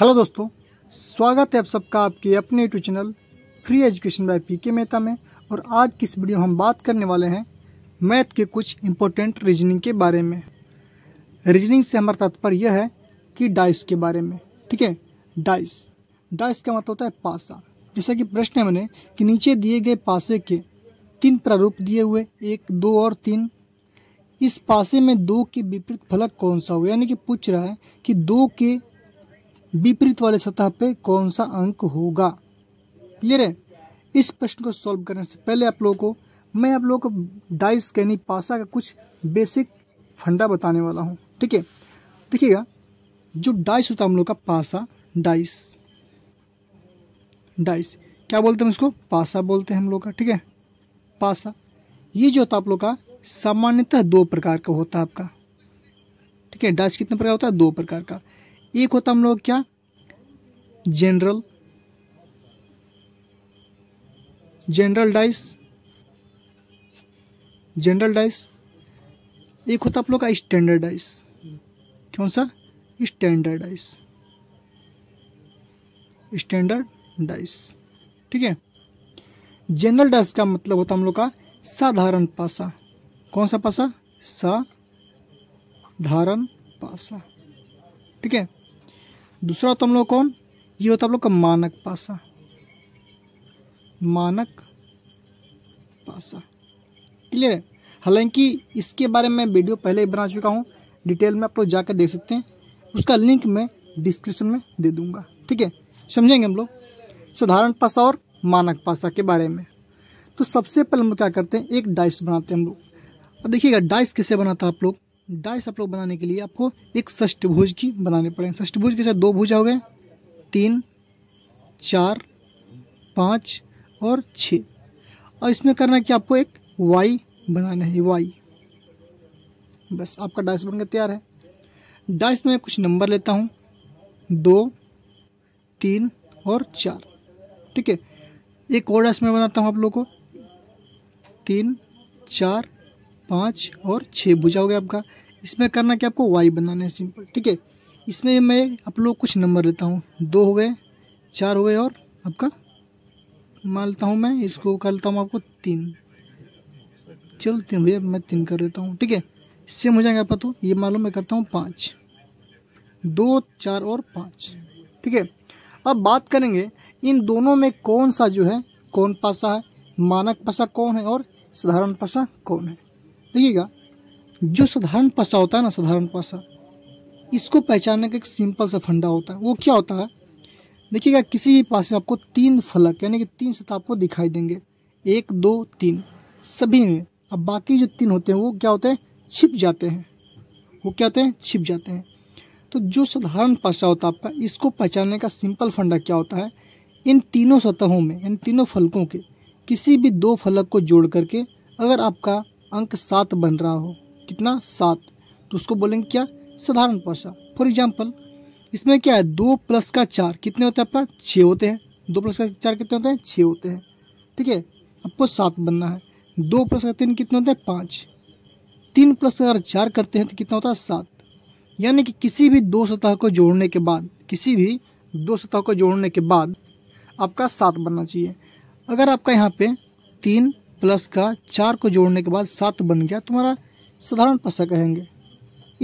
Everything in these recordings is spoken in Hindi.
हेलो दोस्तों स्वागत है आप सबका आपके अपने YouTube channel free education by P K Mehta में और आज की इस वीडियो हम बात करने वाले हैं मैथ के कुछ इम्पोर्टेंट रीजनिंग के बारे में रीजनिंग से हमारा तात्पर्य यह है कि डाइस के बारे में ठीक है डाइस डाइस का मतलब होता है पासा जैसा कि प्रश्न है मैंने कि नीचे दिए गए पासे के तीन प्रारूप दिए हुए एक दो और तीन इस पासे में दो के विपरीत फलक कौन सा होगा यानी कि पूछ रहा है कि दो के विपरीत वाले सतह पे कौन सा अंक होगा क्लियर है इस प्रश्न को सॉल्व करने से पहले आप लोगों को मैं आप लोगों को डाइस कैनी पासा का कुछ बेसिक फंडा बताने वाला हूँ ठीक है देखिएगा जो डाइस होता है हम लोग का पासा डाइस डाइस क्या बोलते हैं उसको पासा बोलते हैं हम लोग का ठीक है पासा ये जो होता है आप लोग का सामान्यतः दो प्रकार का होता है आपका ठीक है डाइस कितने प्रकार होता है दो प्रकार का एक होता हम लोग क्या general general dice general dice एक होता आप लोग का स्टैंडर्ड डाइस कौन सा स्टैंडर्ड डाइस स्टैंडर्ड डाइस ठीक है जनरल डाइस का मतलब होता हम लोग का साधारण पासा कौन सा पासा साधारण पासा ठीक है दूसरा होता हम लोग कौन ये होता आप लोग का मानक पासा मानक पासा क्लियर है हालांकि इसके बारे में वीडियो पहले ही बना चुका हूँ डिटेल में आप लोग जाकर देख सकते हैं उसका लिंक मैं डिस्क्रिप्शन में दे दूंगा ठीक है समझेंगे हम लोग साधारण पासा और मानक पासा के बारे में तो सबसे पहले हम क्या करते हैं एक डाइस बनाते हैं हम लोग और देखिएगा डाइस किसे बनाता है आप लोग डाई सप्लोक बनाने के लिए आपको एक षष्टभुज की बनानी पड़ेगी षष्टभुज के साथ दो भुजा हो गए तीन चार पाँच और छः और इसमें करना है कि आपको एक वाई बनाना है वाई बस आपका डाइस बनकर तैयार है डाइस में कुछ नंबर लेता हूँ दो तीन और चार ठीक है एक और डाइस में बनाता हूँ आप लोगों को तीन चार पाँच और छः बुझा हो गया आपका इसमें करना क्या आपको वाई बनाना है सिंपल ठीक है इसमें मैं आप लोग कुछ नंबर लेता हूँ दो हो गए चार हो गए और आपका मानता हूँ मैं इसको कर लेता हूँ आपको तीन चलो तीन भैया मैं तीन कर लेता हूँ ठीक है सेम हो जाएगा आपका तो ये मान लो मैं करता हूँ पाँच दो चार और पाँच ठीक है अब बात करेंगे इन दोनों में कौन सा जो है कौन पासा है मानक पासा कौन है और साधारण पासा कौन है देखिएगा जो साधारण पसा होता है ना साधारण पसा इसको पहचानने का एक सिंपल सा फंडा होता है वो क्या होता है देखिएगा किसी भी पास में आपको तीन फलक यानी कि तीन सतह आपको दिखाई देंगे एक दो तीन सभी में अब बाकी जो तीन होते हैं वो क्या होते हैं छिप जाते हैं वो क्या होते हैं छिप जाते हैं तो जो साधारण पासा होता है आपका इसको पहचानने का सिंपल फंडा क्या होता है इन तीनों सतहों में इन तीनों फलकों के किसी भी दो फलक को जोड़ करके अगर आपका अंक सात बन रहा हो कितना सात तो उसको बोलेंगे क्या साधारण भाषा फॉर एग्जाम्पल इसमें क्या है दो प्लस का चार कितने होते हैं आपका छः होते हैं दो प्लस का चार कितने होते हैं छः होते हैं ठीक है आपको सात बनना है दो प्लस का तीन कितने होते हैं पाँच तीन प्लस अगर चार करते हैं तो कितना होता है सात यानी कि किसी भी दो सतह को जोड़ने के बाद किसी भी दो सतह को जोड़ने के बाद आपका सात बनना चाहिए अगर आपका यहाँ पे तीन प्लस का चार को जोड़ने के बाद सात बन गया तुम्हारा साधारण पासा कहेंगे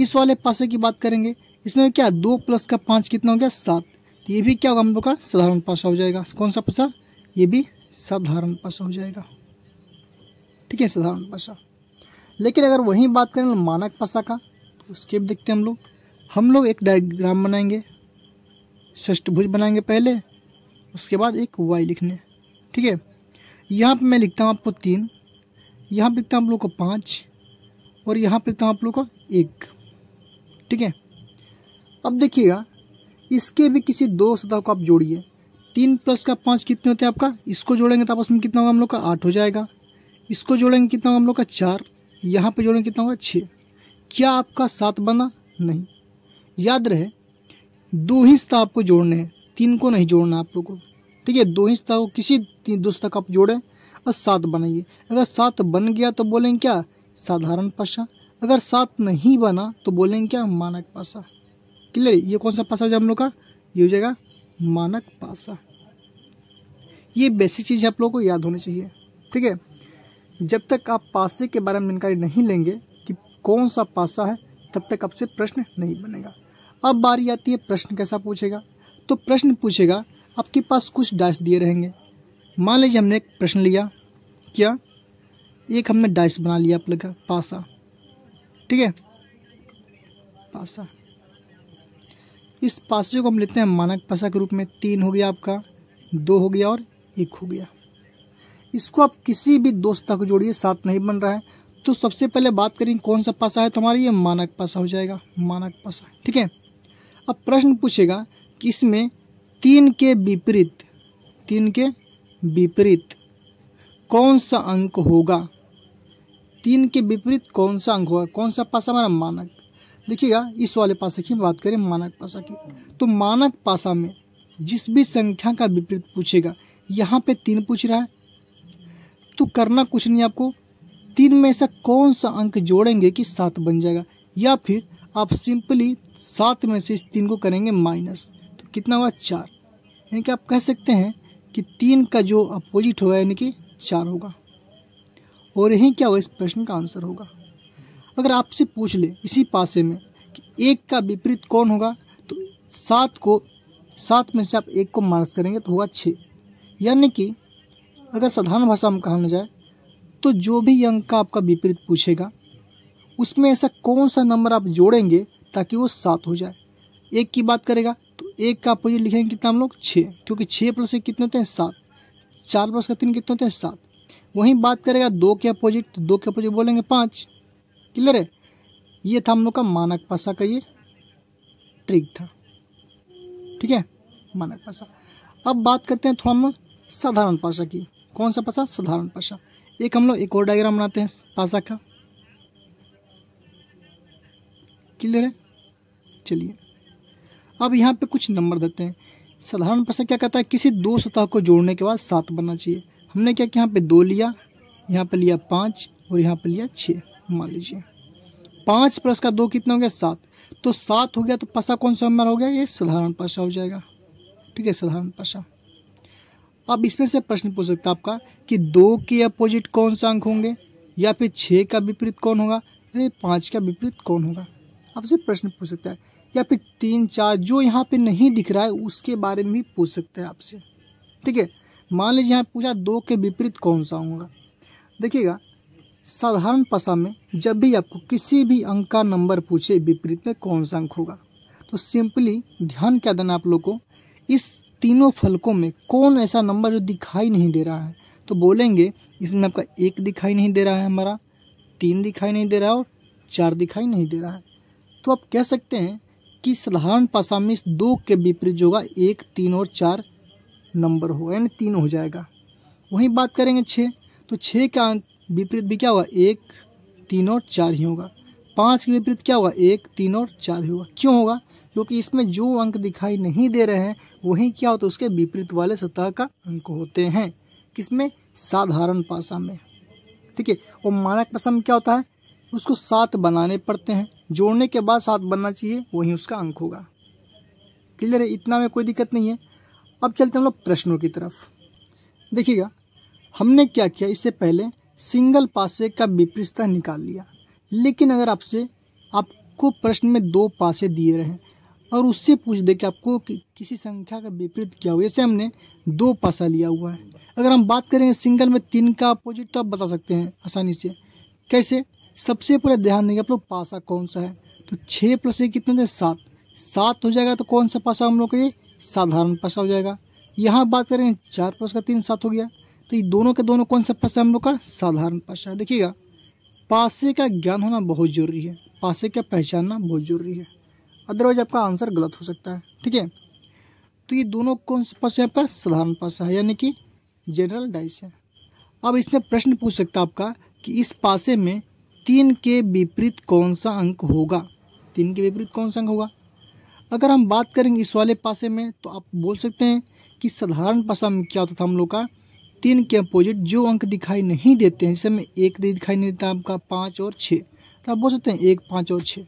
इस वाले पासे की बात करेंगे इसमें क्या दो प्लस का पाँच कितना हो गया सात तो ये भी क्या होगा हम लोग का साधारण पासा हो जाएगा कौन सा पासा ये भी साधारण पासा हो जाएगा ठीक है साधारण पासा लेकिन अगर वहीं बात करें मानक पासा का तो भी देखते हैं हम लोग हम लोग एक डायग्राम बनाएंगे षष्ठभुज बनाएंगे पहले उसके बाद एक वाई लिखने ठीक है यहाँ पे मैं लिखता हूँ आपको तीन यहाँ पे लिखता हूँ आप लोग को पाँच और यहाँ पे लिखता हूँ आप लोग को एक ठीक है अब देखिएगा इसके भी किसी दो सतह को आप जोड़िए तीन प्लस का पाँच कितने होते हैं आपका इसको जोड़ेंगे तो आपस में कितना होगा हम लोग का आठ हो जाएगा इसको जोड़ेंगे कितना होगा हम लोग का चार यहाँ पे जोड़ेंगे कितना होगा छः क्या आपका सात बना नहीं याद रहे दो ही सतह आपको जोड़ने हैं तीन को नहीं जोड़ना आप लोग को ठीक है दो हिस्सा को किसी दूसरा आप जोड़ें और सात बनाइए अगर सात बन गया तो बोलेंगे क्या साधारण पाशा अगर सात नहीं बना तो बोलेंगे क्या मानक पाशा क्लियर ये कौन सा पाशा हो जाए हम लोग का ये हो जाएगा मानक पाशा ये बेसिक चीज़ है आप लोगों को याद होनी चाहिए ठीक है जब तक आप पासे के बारे में जानकारी नहीं लेंगे कि कौन सा पासा है तब तक आपसे प्रश्न नहीं बनेगा अब बारी आती है प्रश्न कैसा पूछेगा तो प्रश्न पूछेगा आपके पास कुछ डाइस दिए रहेंगे मान लीजिए हमने एक प्रश्न लिया क्या एक हमने डाइस बना लिया आप लोग का पासा ठीक है पासा इस पासे को हम लेते हैं मानक पासा के रूप में तीन हो गया आपका दो हो गया और एक हो गया इसको आप किसी भी दोस्त तक जोड़िए साथ नहीं बन रहा है तो सबसे पहले बात करें कौन सा पासा है तो हमारा ये मानक पासा हो जाएगा मानक पासा ठीक है अब प्रश्न पूछेगा कि इसमें तीन के विपरीत तीन के विपरीत कौन सा अंक होगा तीन के विपरीत कौन सा अंक होगा कौन सा पासा हमारा मानक देखिएगा इस वाले पासा की बात करें मानक पासा की तो मानक पासा में जिस भी संख्या का विपरीत पूछेगा यहाँ पे तीन पूछ रहा है तो करना कुछ नहीं आपको तीन में ऐसा कौन सा अंक जोड़ेंगे कि सात बन जाएगा या फिर आप सिंपली सात में से इस तीन को करेंगे माइनस तो कितना हुआ चार यानी कि आप कह सकते हैं कि तीन का जो अपोजिट होगा यानी कि चार होगा और यही क्या होगा इस प्रश्न का आंसर होगा अगर आपसे पूछ ले इसी पासे में कि एक का विपरीत कौन होगा तो सात को सात में से आप एक को माइनस करेंगे तो होगा छः यानी कि अगर साधारण भाषा में कहा जाए तो जो भी अंक का आपका विपरीत पूछेगा उसमें ऐसा कौन सा नंबर आप जोड़ेंगे ताकि वो सात हो जाए एक की बात करेगा एक का अपोजिट लिखेंगे कितना हम लोग छः क्योंकि छः प्लस एक कितने होते हैं सात चार प्लस का तीन कितने होते हैं सात वहीं बात करेगा दो के अपोजिट तो दो के अपोजिट बोलेंगे पाँच क्लियर है ये था हम लोग का मानक पासा का ये ट्रिक था ठीक है मानक पासा अब बात करते हैं थोड़ा हम लोग साधारण पासा की कौन सा पासा साधारण पासा एक हम लोग एक और डायग्राम बनाते हैं पासा का क्लियर है चलिए अब यहाँ पे कुछ नंबर देते हैं साधारण प्रश्न क्या कहता है किसी दो सतह को जोड़ने के बाद सात बनना चाहिए हमने क्या कि यहाँ पे दो लिया यहाँ पे लिया पाँच और यहाँ पे लिया छः मान लीजिए पाँच प्लस का दो कितना हो गया सात तो सात हो गया तो पशा कौन सा नंबर हो गया ये साधारण पशा हो जाएगा ठीक है साधारण पशा अब इसमें से प्रश्न पूछ सकता आपका कि दो के अपोजिट कौन सा अंक होंगे या फिर छः का विपरीत कौन होगा या पाँच का विपरीत कौन होगा आपसे प्रश्न पूछ सकता है या फिर तीन चार जो यहाँ पे नहीं दिख रहा है उसके बारे में भी पूछ सकते हैं आपसे ठीक है मान लीजिए यहाँ पूछा दो के विपरीत कौन सा होगा देखिएगा साधारण पसा में जब भी आपको किसी भी अंक का नंबर पूछे विपरीत में कौन सा अंक होगा तो सिंपली ध्यान क्या देना आप लोग को इस तीनों फलकों में कौन ऐसा नंबर जो दिखाई नहीं दे रहा है तो बोलेंगे इसमें आपका एक दिखाई नहीं दे रहा है हमारा तीन दिखाई नहीं दे रहा है और चार दिखाई नहीं दे रहा है तो आप कह सकते हैं कि साधारण पाशा में इस दो के विपरीत होगा एक तीन और चार नंबर होगा यानी तीन हो जाएगा वहीं बात करेंगे छः तो छः का विपरीत भी क्या होगा एक तीन और चार ही होगा पाँच के विपरीत क्या होगा एक तीन और चार ही होगा क्यों होगा क्योंकि इसमें जो अंक दिखाई नहीं दे रहे हैं वही क्या होता है उसके विपरीत वाले सतह का अंक होते हैं किसमें साधारण पाशा में ठीक है और मानक पाशा में क्या होता है उसको सात बनाने पड़ते हैं जोड़ने के बाद सात बनना चाहिए वही उसका अंक होगा क्लियर है इतना में कोई दिक्कत नहीं है अब चलते हम लोग प्रश्नों की तरफ देखिएगा हमने क्या किया इससे पहले सिंगल पासे का विपरीतता निकाल लिया लेकिन अगर आपसे आपको प्रश्न में दो पासे दिए रहे और उससे पूछ दे कि आपको कि, किसी संख्या का विपरीत क्या हुआ जैसे हमने दो पासा लिया हुआ है अगर हम बात करें सिंगल में तीन का अपोजिट तो आप बता सकते हैं आसानी से कैसे सबसे पहले ध्यान देंगे आप लोग पासा कौन सा है तो छः प्लस एक कितने सात सात हो जाएगा तो कौन सा पासा हम लोग का ये साधारण पासा हो जाएगा यहाँ बात करें चार प्लस का तीन सात हो गया तो ये दोनों के दोनों कौन सा पासा हम लोग का साधारण पासा है देखिएगा पासे का ज्ञान होना बहुत जरूरी है पासे का पहचानना बहुत जरूरी है अदरवाइज आपका आंसर गलत हो सकता है ठीक है तो ये दोनों कौन सा पासा है आपका साधारण पासा है यानी कि जनरल डाइस है अब इसमें प्रश्न पूछ सकता है आपका कि इस पासे में तीन के विपरीत कौन सा अंक होगा तीन के विपरीत कौन सा अंक होगा अगर हम बात करेंगे इस वाले पासे में तो आप बोल सकते हैं कि साधारण पासा में क्या होता था हम लोग का तीन के अपोजिट जो अंक दिखाई नहीं देते हैं जैसे में एक दिखाई नहीं देता आपका पाँच और छः तो आप बोल सकते हैं एक पाँच और छः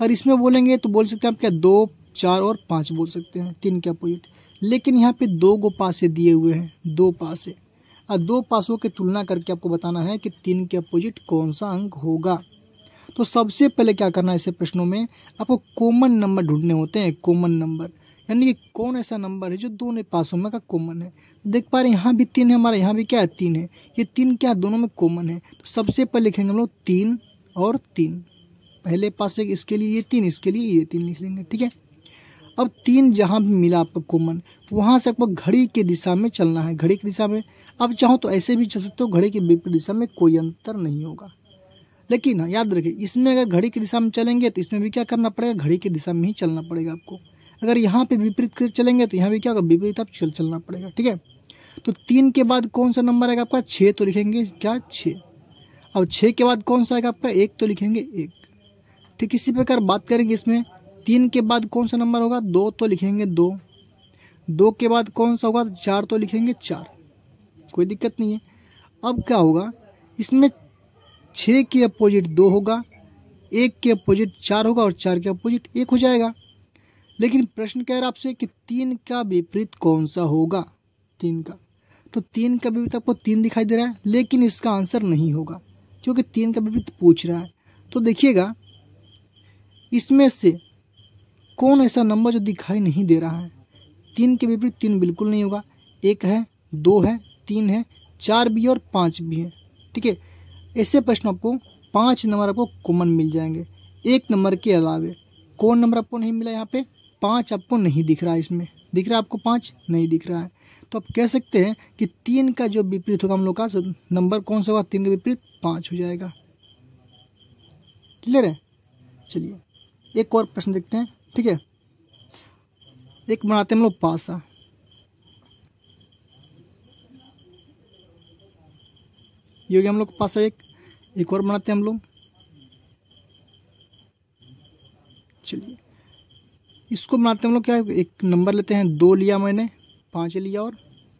अगर इसमें बोलेंगे तो बोल सकते हैं आप क्या दो चार और पाँच बोल सकते हैं तीन के अपोजिट लेकिन यहाँ पे दो गो पासे दिए हुए हैं दो पासे अब दो पासों की तुलना करके आपको बताना है कि तीन के अपोजिट कौन सा अंक होगा तो सबसे पहले क्या करना है ऐसे प्रश्नों में आपको कॉमन नंबर ढूंढने होते हैं कॉमन नंबर यानी कि कौन ऐसा नंबर है जो दोनों पासों में का कॉमन है देख पा रहे हैं यहाँ भी तीन है हमारा यहाँ भी क्या है तीन है ये तीन क्या दोनों में कॉमन है तो सबसे पहले लिखेंगे हम लोग तीन और तीन पहले पास एक इसके लिए ये तीन इसके लिए ये तीन लिख लेंगे ठीक है अब तीन जहाँ भी मिला आपको कॉमन वहाँ से आपको घड़ी की दिशा में चलना है घड़ी की दिशा में अब चाहो तो ऐसे भी चल सकते हो घड़ी की विपरीत दिशा में कोई अंतर नहीं होगा लेकिन हाँ, याद रखिए इसमें अगर घड़ी की दिशा में चलेंगे तो इसमें भी क्या करना पड़ेगा घड़ी की दिशा में ही चलना पड़ेगा आपको अगर यहाँ पे विपरीत चलेंगे तो यहाँ भी क्या होगा विपरीत आप चल चलना पड़ेगा ठीक है तो तीन के बाद कौन सा नंबर आएगा आपका छः तो लिखेंगे क्या छः अब छः के बाद कौन सा आएगा आपका एक तो लिखेंगे एक ठीक इसी प्रकार बात करेंगे इसमें तीन के बाद कौन सा नंबर होगा दो तो लिखेंगे दो दो के बाद कौन सा होगा चार तो लिखेंगे चार कोई दिक्कत नहीं है अब क्या होगा इसमें छः के अपोजिट दो होगा एक के अपोजिट चार होगा और चार के अपोजिट एक हो जाएगा लेकिन प्रश्न कह रहा आपसे कि तीन का विपरीत कौन सा होगा तीन का तो तीन का विपरीत आपको तीन दिखाई दे रहा है लेकिन इसका आंसर नहीं होगा क्योंकि तीन का विपरीत पूछ रहा है तो देखिएगा इसमें से कौन ऐसा नंबर जो दिखाई नहीं दे रहा है तीन के विपरीत तीन बिल्कुल नहीं होगा एक है दो है तीन है चार भी है और पाँच भी है ठीक है ऐसे प्रश्न आपको पाँच नंबर आपको कॉमन मिल जाएंगे एक नंबर के अलावे कौन नंबर आपको नहीं मिला यहाँ पे पाँच आपको नहीं दिख रहा है इसमें दिख रहा है आपको पाँच नहीं दिख रहा है तो आप कह सकते हैं कि तीन का जो विपरीत होगा हम लोग का नंबर कौन सा होगा तीन का विपरीत पाँच हो जाएगा क्लियर है चलिए एक और प्रश्न देखते हैं ठीक है एक बनाते हैं हम लोग पासा ये हो गया हम लोग पास एक एक और बनाते हैं हम लोग चलिए इसको बनाते हैं हम लोग क्या एक नंबर लेते हैं दो लिया मैंने पाँच लिया और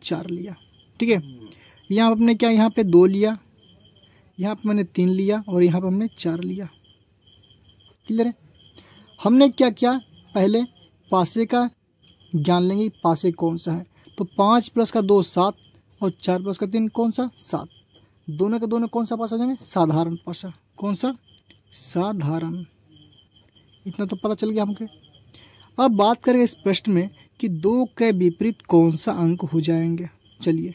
चार लिया ठीक है यहाँ हमने क्या यहाँ पे दो लिया यहाँ पे मैंने तीन लिया और यहाँ पे हमने चार लिया क्लियर है हमने क्या किया पहले पासे का ज्ञान लेंगे पासे कौन सा है तो पाँच प्लस का दो सात और चार प्लस का तीन कौन सा सात दोनों के दोनों कौन सा पास हो जाएंगे साधारण पास कौन सा साधारण इतना तो पता चल गया हमके अब बात करें इस प्रश्न में कि दो के विपरीत कौन सा अंक हो जाएंगे चलिए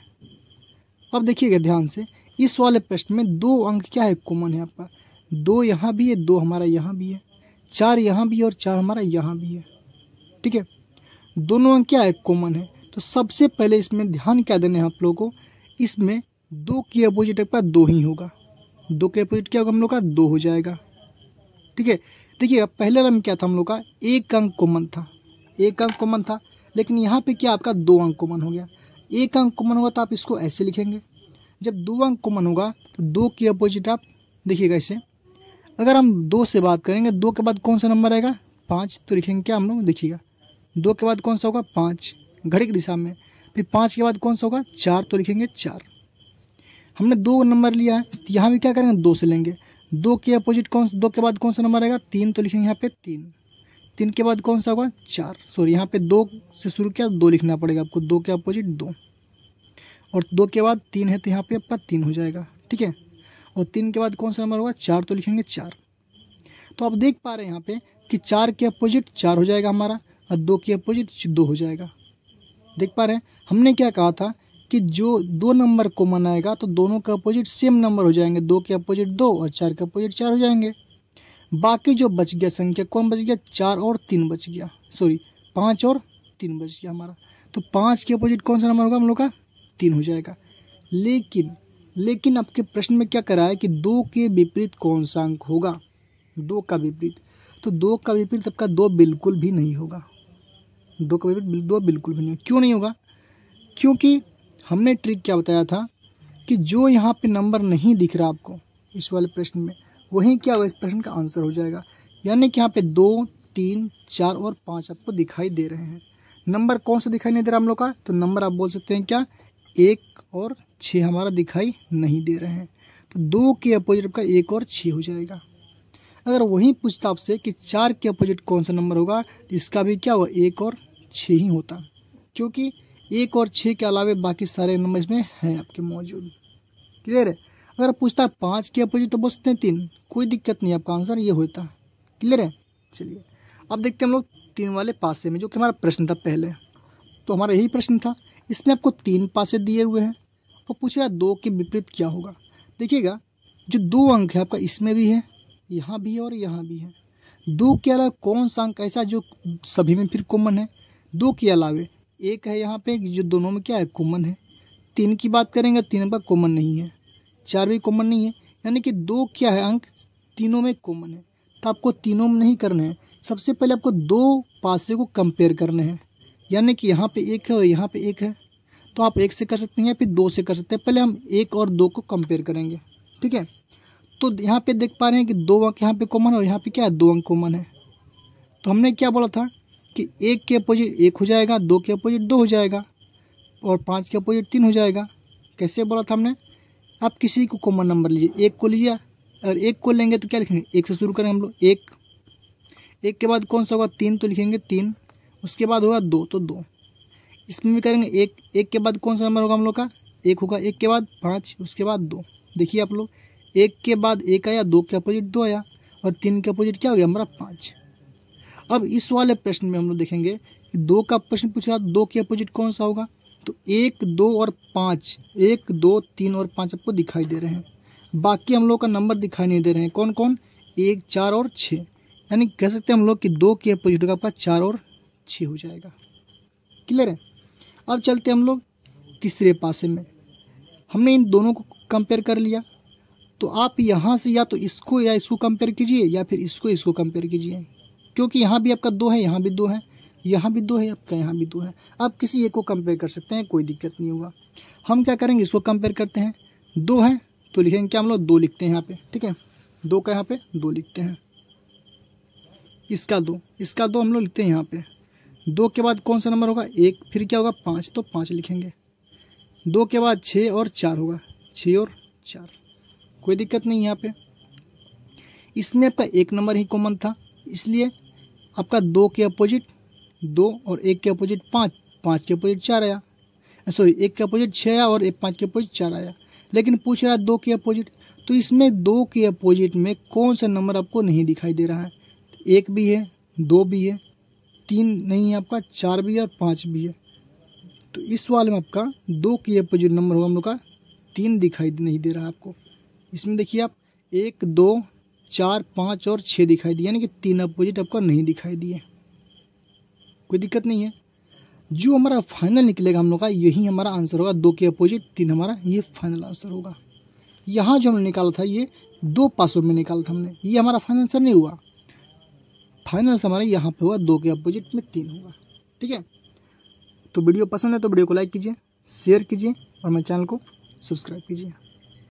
अब देखिएगा ध्यान से इस वाले प्रश्न में दो अंक क्या है कॉमन है आपका दो यहाँ भी है दो हमारा यहाँ भी है चार यहाँ भी है और चार हमारा यहाँ भी है ठीक है दोनों अंक क्या है कॉमन है तो सबसे पहले इसमें ध्यान क्या देना है आप लोगों को इसमें दो की अपोजिट आपका दो ही होगा दो के अपोजिट क्या होगा हम लोग का दो हो जाएगा ठीक है देखिए अब पहले में क्या था हम लोग का एक अंक कॉमन था एक अंक कॉमन था लेकिन यहाँ पे क्या आपका दो अंक कॉमन हो गया एक अंक कॉमन होगा तो आप इसको ऐसे लिखेंगे जब दो अंक कॉमन होगा तो दो की अपोजिट आप देखिएगा इसे अगर हम दो से बात करेंगे दो के बाद कौन सा नंबर आएगा पाँच तो लिखेंगे क्या हम लोग देखिएगा दो के बाद कौन सा होगा पाँच घड़ी की दिशा में फिर पाँच के बाद कौन सा होगा चार तो लिखेंगे चार हमने दो नंबर लिया है तो यहाँ भी क्या करेंगे दो से लेंगे दो के अपोजिट कौन दो के बाद कौन सा नंबर आएगा तीन तो लिखेंगे यहाँ पे तीन तीन के बाद कौन सा होगा चार सॉरी यहाँ पे दो से शुरू किया दो लिखना पड़ेगा आपको दो के अपोजिट दो और दो के बाद तीन है तो यहाँ पे आपका तीन हो जाएगा ठीक है और तीन के बाद कौन सा नंबर होगा चार तो लिखेंगे चार तो आप देख पा रहे हैं यहाँ पर कि चार के अपोजिट चार हो जाएगा हमारा और दो के अपोजिट दो हो जाएगा देख पा रहे हैं हमने क्या कहा था कि जो दो नंबर को मनाएगा तो दोनों के अपोजिट सेम नंबर हो जाएंगे दो के अपोजिट दो और चार के अपोजिट चार हो जाएंगे बाकी जो बच गया संख्या कौन बच गया चार और तीन बच गया सॉरी पाँच और तीन बच गया हमारा तो पाँच के अपोजिट कौन सा नंबर होगा हम लोग का तीन हो जाएगा लेकिन लेकिन आपके प्रश्न में क्या करा है कि दो के विपरीत कौन सा अंक होगा दो का विपरीत तो दो का विपरीत आपका दो बिल्कुल भी नहीं होगा दो का विपरीत दो बिल्कुल भी नहीं क्यों नहीं होगा क्योंकि हमने ट्रिक क्या बताया था कि जो यहाँ पे नंबर नहीं दिख रहा आपको इस वाले प्रश्न में वही क्या होगा इस प्रश्न का आंसर हो जाएगा यानी कि यहाँ पे दो तीन चार और पाँच आपको दिखाई दे रहे हैं नंबर कौन सा दिखाई नहीं दे रहा हम लोग का तो नंबर आप बोल सकते हैं क्या एक और छः हमारा दिखाई नहीं दे रहे हैं तो दो के अपोजिट आपका एक और छः हो जाएगा अगर वहीं पूछता आपसे कि चार के अपोजिट कौन सा नंबर होगा तो इसका भी क्या हुआ एक और छः ही होता क्योंकि एक और छः के अलावा बाकी सारे नंबर इसमें हैं आपके मौजूद क्लियर है अगर पूछता है पाँच के अपोजिट तो बोल सकते हैं तीन कोई दिक्कत नहीं आपका आंसर ये होता क्लियर है चलिए अब देखते हैं हम लोग तीन वाले पासे में जो कि हमारा प्रश्न था पहले तो हमारा यही प्रश्न था इसमें आपको तीन पासे दिए हुए हैं और पूछ रहा है दो के विपरीत क्या होगा देखिएगा जो दो अंक है आपका इसमें भी है यहाँ भी है और यहाँ भी है दो के अलावा कौन सा अंक ऐसा जो सभी में फिर कॉमन है दो के अलावे एक है यहाँ पे जो दोनों में क्या है कॉमन है तीन की बात करेंगे तीन का कॉमन नहीं है चार भी कॉमन नहीं है यानी कि दो क्या है अंक तीनों में कॉमन है तो आपको तीनों में नहीं करना है सबसे पहले आपको दो पासे को कंपेयर करने हैं यानी कि यहाँ पे एक है और यहाँ पे एक है तो आप एक से कर सकते हैं या फिर दो से कर सकते हैं पहले हम एक और दो को कंपेयर करेंगे ठीक है तो यहाँ पे देख पा रहे हैं कि दो अंक यहाँ पे कॉमन और यहाँ पे क्या है दो अंक कॉमन है तो हमने क्या बोला था कि एक के अपोजिट एक हो जाएगा दो के अपोजिट दो हो जाएगा और पाँच के अपोजिट तीन हो जाएगा कैसे बोला था हमने आप किसी को कॉमन नंबर लीजिए एक को लिया और एक को लेंगे तो क्या लिखेंगे एक से शुरू करें हम लोग एक एक के बाद कौन सा होगा तीन तो लिखेंगे तीन उसके बाद होगा दो तो दो इसमें भी करेंगे एक एक के बाद कौन सा नंबर होगा हम लोग का एक होगा एक के बाद पाँच उसके बाद दो देखिए आप लोग एक के बाद एक आया दो के अपोजिट दो आया और तीन के अपोजिट क्या हो गया हमारा पाँच अब इस वाले प्रश्न में हम लोग देखेंगे कि दो का प्रश्न पूछ रहा दो के अपोजिट कौन सा होगा तो एक दो और पाँच एक दो तीन और पाँच आपको दिखाई दे रहे हैं बाकी हम लोग का नंबर दिखाई नहीं दे रहे हैं कौन कौन एक चार और छः यानी कह सकते हैं हम लोग कि दो के अपोजिट होगा आपका चार और छः हो जाएगा क्लियर है अब चलते हम लोग तीसरे पासे में हमने इन दोनों को कंपेयर कर लिया तो आप यहाँ से या तो इसको या इसको कंपेयर कीजिए या फिर इसको इसको कंपेयर कीजिए क्योंकि यहाँ भी आपका दो है यहाँ भी दो है यहाँ भी दो है आपका यहाँ भी दो है आप किसी एक को कंपेयर कर सकते हैं कोई दिक्कत नहीं होगा हम क्या करेंगे इसको कंपेयर करते हैं दो है तो लिखेंगे क्या हम मतलब? लोग दो लिखते हैं यहाँ पे ठीक है दो का यहाँ पे दो लिखते हैं इसका दो इसका दो हम लोग लिखते हैं यहाँ पे दो के बाद कौन सा नंबर होगा एक फिर क्या होगा पाँच तो पाँच लिखेंगे दो के बाद छः और चार होगा छः और चार कोई दिक्कत नहीं यहाँ पे इसमें आपका एक नंबर ही कॉमन था इसलिए आपका दो के अपोजिट दो और एक के अपोजिट पाँच पाँच के अपोजिट चार आया सॉरी एक के अपोजिट छः आया और एक पाँच के अपोजिट चार आया लेकिन पूछ रहा है दो के अपोजिट तो इसमें दो के अपोजिट में कौन सा नंबर आपको नहीं दिखाई दे रहा है एक भी है दो भी है तीन नहीं है आपका चार भी है और पाँच भी है तो इस वाले में आपका दो के अपोजिट नंबर होगा हम लोग का तीन दिखाई नहीं दे रहा आपको इसमें देखिए आप एक दो चार पाँच और छः दिखाई दिए यानी कि तीन अपोजिट आपका नहीं दिखाई दिए कोई दिक्कत नहीं है जो हमारा फाइनल निकलेगा हम लोग का यही हमारा आंसर होगा दो के अपोजिट तीन हमारा ये फाइनल आंसर होगा यहाँ जो हमने निकाला था ये दो पासों में निकाला था हमने ये हमारा फाइनल आंसर नहीं हुआ फाइनल आंसर हमारा यहाँ पे हुआ दो के अपोजिट में तीन होगा ठीक है तो वीडियो पसंद है तो वीडियो को लाइक कीजिए शेयर कीजिए और मेरे चैनल को सब्सक्राइब कीजिए